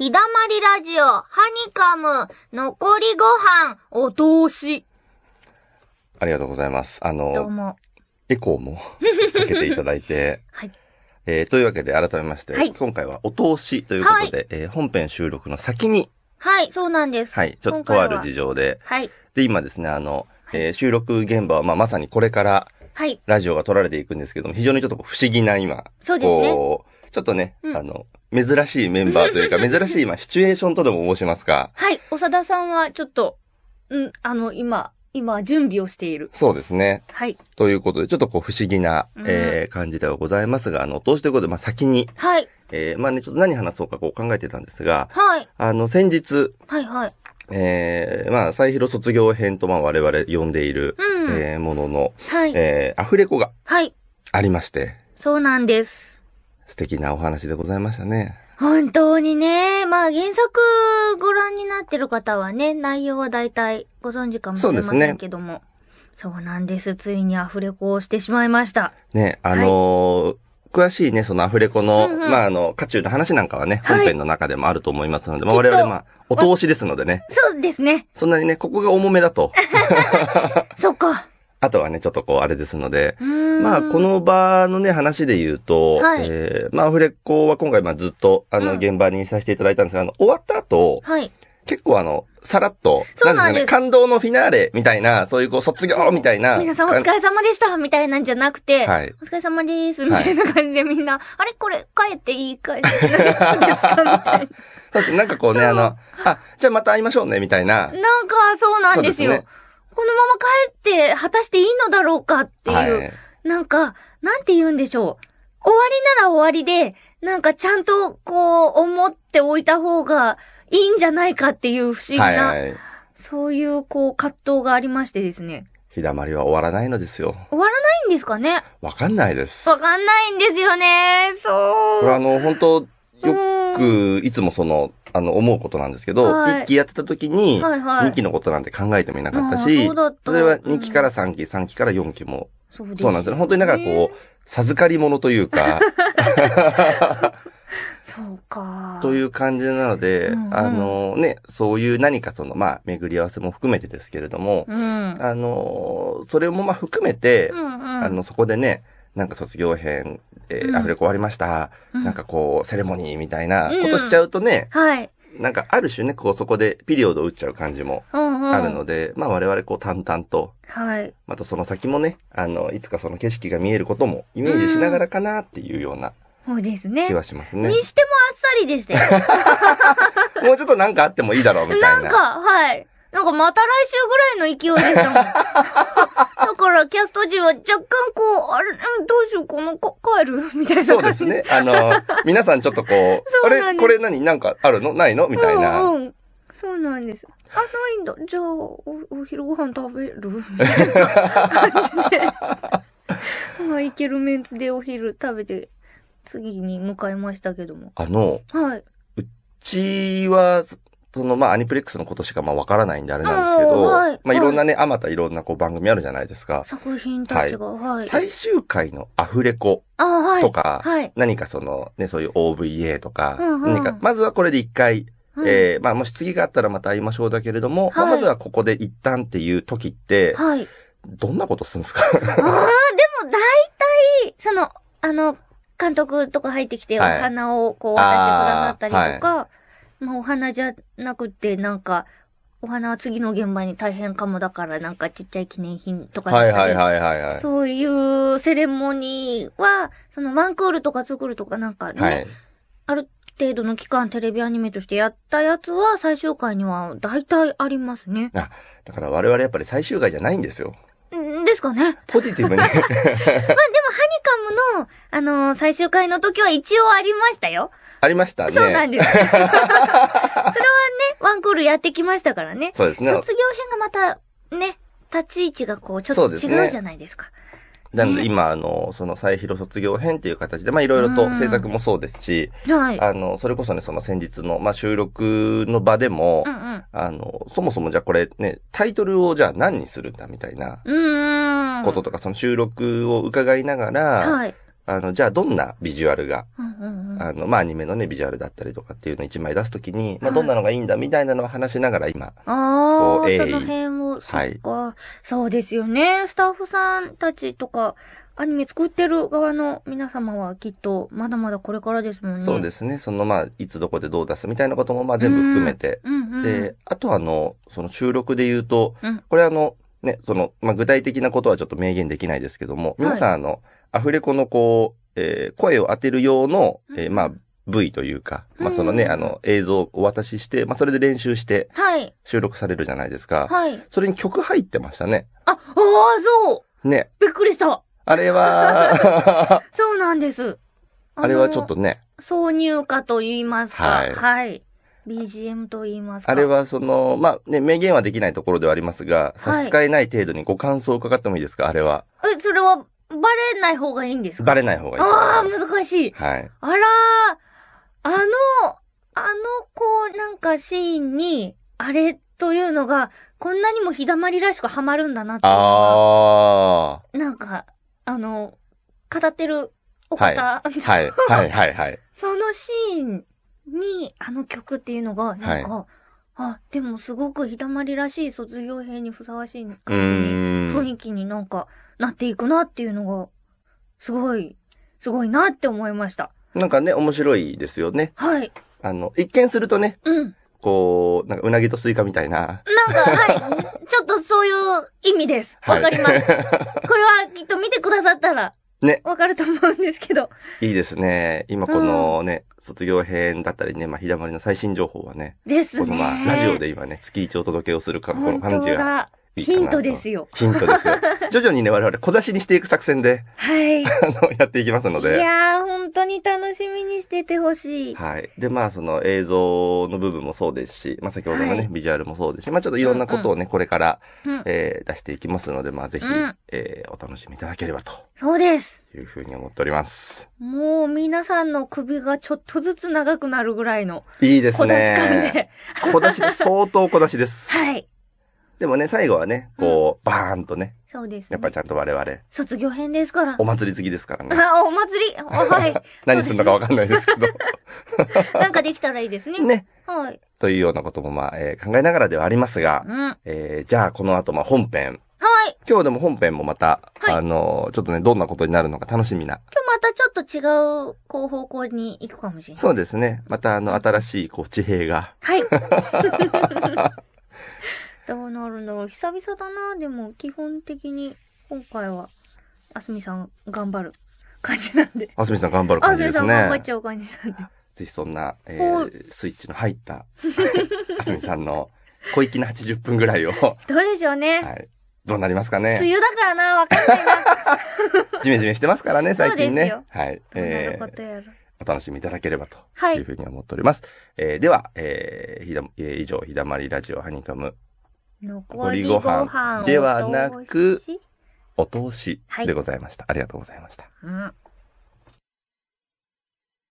ひだまりラジオ、ハニカム、残りご飯、お通し。ありがとうございます。あの、エコーもつ けていただいて。はい。えー、というわけで改めまして、はい、今回はお通しということで、はい、えー、本編収録の先に。はい、そうなんです。はい、ちょっととある事情で。はい。で、今ですね、あの、えー、収録現場は、まあ、まさにこれから、はい。ラジオが撮られていくんですけども、非常にちょっと不思議な今。そうですね。ちょっとね、うんあの、珍しいメンバーというか、珍しい、まあ、シチュエーションとでも申しますか。はい、長田さんはちょっと、うん、あの、今、今、準備をしている。そうですね。はい。ということで、ちょっとこう、不思議な、うんえー感じではございますが、あの、投資ということで、まあ、先に、はい。えーまあね、ちょっと何話そうかこう考えてたんですが、はい。あの、先日、はい、はい。えー、まあ、再広卒業編と、まあ、我々呼んでいる、うんえーものの、はい。えー、アフレコがはい。ありまして、そうなんです。素敵なお話でございましたね。本当にね。まあ原作ご覧になってる方はね、内容は大体ご存知かもしれませんけども。そう,、ね、そうなんです。ついにアフレコをしてしまいました。ね、あのーはい詳しいね、そのアフレコの、うんうん、まあ、あの、渦中の話なんかはね、本編の中でもあると思いますので、はい、まあ、我々、まあ、お通しですのでね。そうですね。そんなにね、ここが重めだと。そっか。あとはね、ちょっとこう、あれですので、まあ、この場のね、話で言うと、はい、えー、まあ、アフレコは今回、まあ、ずっと、あの、現場にさせていただいたんですが、うん、あの、終わった後、はい、結構あの、さらっと、そうなんですよね、感動のフィナーレみたいな、そういうこう、卒業みたいな。皆さんお疲れ様でしたみたいなんじゃなくて、はい、お疲れ様ですみたいな感じでみんな、はい、あれこれ、帰っていい感じですかみたいな。そうなんかこうね、あの、あ、じゃあまた会いましょうね、みたいな。なんか、そうなんですよ。このまま帰って果たしていいのだろうかっていう、はい、なんか、なんて言うんでしょう。終わりなら終わりで、なんかちゃんとこう思っておいた方がいいんじゃないかっていう不思議な、はいはい、そういうこう葛藤がありましてですね。日だまりは終わらないのですよ。終わらないんですかねわかんないです。わかんないんですよね。そう。これあの、本当よ、うん僕、いつもその、あの、思うことなんですけど、はい、1期やってた時に、二2期のことなんて考えてもいなかったし、それは2期から3期、3期から4期も、そうなんですよ、ね。本当になんかこう、授かり物というか、そうか。という感じなので、うんうん、あのね、そういう何かその、まあ、巡り合わせも含めてですけれども、うん、あの、それもまあ含めて、うんうん、あの、そこでね、なんか卒業編えー、アフレコ終わりました、うん、なんかこう、セレモニーみたいなことしちゃうとね、うん、はい。なんかある種ね、こうそこでピリオドを打っちゃう感じもあるので、うんうん、まあ我々こう淡々と、はい。またその先もね、あの、いつかその景色が見えることもイメージしながらかなっていうような、そうですね。気はしますね。にしてもあっさりでしたよ。もうちょっとなんかあってもいいだろうみたいな。なんか、はい。なんかまた来週ぐらいの勢いでしょ。からキャスト陣は若干こう、あれ、どうしよう、この、帰るみたいなそうですね。あの、皆さんちょっとこう、あれ、これ何なんかあるのないのみたいな。うん、うん、そうなんです。あ、ないんだ。じゃあ、お、お昼ご飯食べるみたいな感じで。まあ、いけるメンツでお昼食べて、次に向かいましたけども。あの、はい。うちは、そのまあアニプレックスのことしかまあわからないんであれなんですけど、はい、まあいろんなね、あまたいろんなこう番組あるじゃないですか。作品たちが、はい。はい、最終回のアフレコとか、はい、何かそのね、そういう OVA とか、うんうん、何か、まずはこれで一回、えー、まあもし次があったらまた会いましょうだけれども、まい、まずはここで一旦っていう時って、はい、どんなことするんですかああ、でも大体、その、あの、監督とか入ってきて、お花をこう渡してくださったりとか、まあお花じゃなくて、なんか、お花は次の現場に大変かもだから、なんかちっちゃい記念品とかはいはいはいはい、はい、そういうセレモニーは、そのワンクールとか作るとかなんかね、はい、ある程度の期間テレビアニメとしてやったやつは最終回には大体ありますね。あ、だから我々やっぱり最終回じゃないんですよ。ですかね。ポジティブね。まあでも、ハニカムの、あのー、最終回の時は一応ありましたよ。ありましたね。そうなんです。それはね、ワンクールやってきましたからね。そうですね。卒業編がまた、ね、立ち位置がこう、ちょっと違うじゃないですか。すね、なので、今、あの、その、再広卒業編っていう形で、まあ、いろいろと制作もそうですし、はい。あの、それこそね、その先日の、まあ、収録の場でも、うんうん、あの、そもそもじゃあこれね、タイトルをじゃあ何にするんだみたいな、こととか、その収録を伺いながら、はい。あの、じゃあどんなビジュアルが、あの、まあ、アニメのね、ビジュアルだったりとかっていうのを一枚出すときに、まあ、どんなのがいいんだみたいなのを話しながら今、ああ、その辺を、はい。そうですよね。スタッフさんたちとか、アニメ作ってる側の皆様はきっと、まだまだこれからですもんね。そうですね。その、まあ、いつどこでどう出すみたいなことも、まあ、全部含めて。うんで、あとあの、その収録で言うと、これあの、ね、その、まあ、具体的なことはちょっと明言できないですけども、皆さんあの、はいアフレコのこう、えー、声を当てる用の、えー、まあ、V というか、まあ、そのね、うん、あの、映像をお渡しして、まあ、それで練習して、はい。収録されるじゃないですか。はい。それに曲入ってましたね。あ、ああ、そうね。びっくりした。あれは、そうなんです。あれはちょっとね。挿入歌と言いますか。はい。はい。BGM と言いますか。あれはその、まあ、ね、明言はできないところではありますが、差し支えない程度にご感想を伺ってもいいですか、あれは。え、それはバレない方がいいんですかバレない方がいい。ああ、難しい。はい。あらあの、あの、こう、なんかシーンに、あれというのが、こんなにも日だまりらしくハマるんだなっていうのあなんか、あの、語ってるお方、はい、はい、はい、はい、はい。そのシーンに、あの曲っていうのが、なんか、はいあ、でもすごくひだまりらしい卒業編にふさわしい感じに、雰囲気になんかなっていくなっていうのが、すごい、すごいなって思いました。なんかね、面白いですよね。はい。あの、一見するとね、うん。こう、なんかうなぎとスイカみたいな。なんか、はい。ちょっとそういう意味です。わかります。はい、これはきっと見てくださったらね。わかると思うんですけど。いいですね。今このね、うん、卒業編だったりね、まあ、ひだまりの最新情報はね。ですね。このまあ、ラジオで今ね、月一お届けをするか、この感じが。ヒントですよ。ヒントですよ。徐々にね、我々小出しにしていく作戦で、はい。あの、やっていきますので。いやー、本当に楽しみにしててほしい。はい。で、まあ、その映像の部分もそうですし、まあ、先ほどのね、はい、ビジュアルもそうですし、まあ、ちょっといろんなことをね、うんうん、これから、えー、出していきますので、まあ、ぜひ、うん、えー、お楽しみいただければと。そうです。いうふうに思っております。もう、皆さんの首がちょっとずつ長くなるぐらいの。いいですね。小出し感で。小出し、相当小出しです。はい。でもね、最後はね、こう、バーンとね。そうですね。やっぱりちゃんと我々。卒業編ですから。お祭り好きですからね。あ、お祭りはい。何するのかわかんないですけど。なんかできたらいいですね。ね。はい。というようなことも、まあ、えー、考えながらではありますが、うん、えー、じゃあ、この後、まあ、本編。はい。今日でも本編もまた、はい、あの、ちょっとね、どんなことになるのか楽しみな。今日またちょっと違う、こう、方向に行くかもしれない。そうですね。また、あの、新しい、こう、地平が。はい。どうなるんだろう。久々だな。でも、基本的に、今回は、あすみさん頑張る感じなんで。あすみさん頑張る感じですね。あすみさん頑張っちゃう感じなんで。ぜひそんな、えー、スイッチの入った、あすみさんの小粋な80分ぐらいを。どうでしょうね。はい。どうなりますかね。梅雨だからな、わかんないな。じめじめしてますからね、最近ね。はい。えー、お楽しみいただければというふうに思っております。はい、えー、では、えー、ひだ、えー、以上、ひだまりラジオハニカム残りご飯ではなく、お通しでございました。はい、ありがとうございました。うん